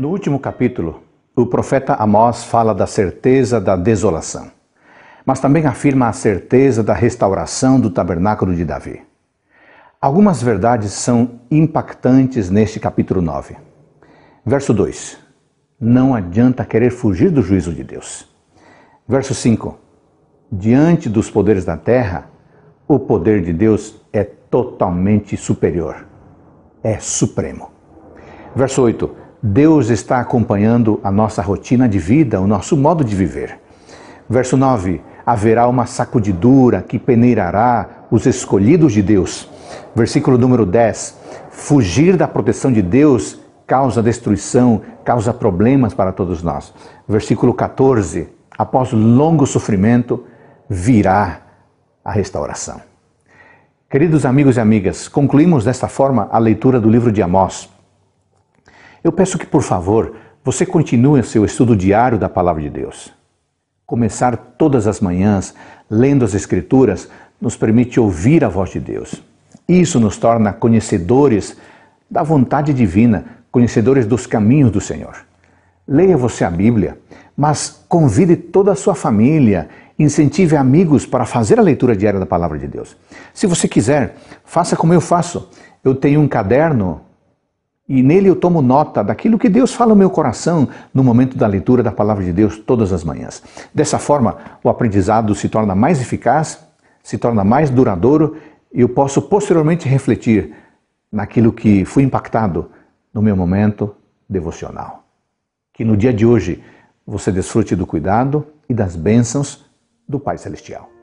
No último capítulo, o profeta Amós fala da certeza da desolação, mas também afirma a certeza da restauração do tabernáculo de Davi. Algumas verdades são impactantes neste capítulo 9. Verso 2: Não adianta querer fugir do juízo de Deus. Verso 5: Diante dos poderes da terra, o poder de Deus é totalmente superior, é supremo. Verso 8: Deus está acompanhando a nossa rotina de vida, o nosso modo de viver. Verso 9: Haverá uma sacudidura que peneirará os escolhidos de Deus. Versículo número 10: Fugir da proteção de Deus causa destruição, causa problemas para todos nós. Versículo 14: Após longo sofrimento, virá a restauração. Queridos amigos e amigas, concluímos desta forma a leitura do livro de Amós. Eu peço que, por favor, você continue seu estudo diário da Palavra de Deus. Começar todas as manhãs lendo as Escrituras nos permite ouvir a voz de Deus. Isso nos torna conhecedores da vontade divina, conhecedores dos caminhos do Senhor. Leia você a Bíblia, mas convide toda a sua família, incentive amigos para fazer a leitura diária da Palavra de Deus. Se você quiser, faça como eu faço. Eu tenho um caderno e nele eu tomo nota daquilo que Deus fala no meu coração no momento da leitura da palavra de Deus todas as manhãs. Dessa forma, o aprendizado se torna mais eficaz, se torna mais duradouro e eu posso posteriormente refletir naquilo que fui impactado no meu momento devocional. Que no dia de hoje você desfrute do cuidado e das bênçãos do Pai Celestial.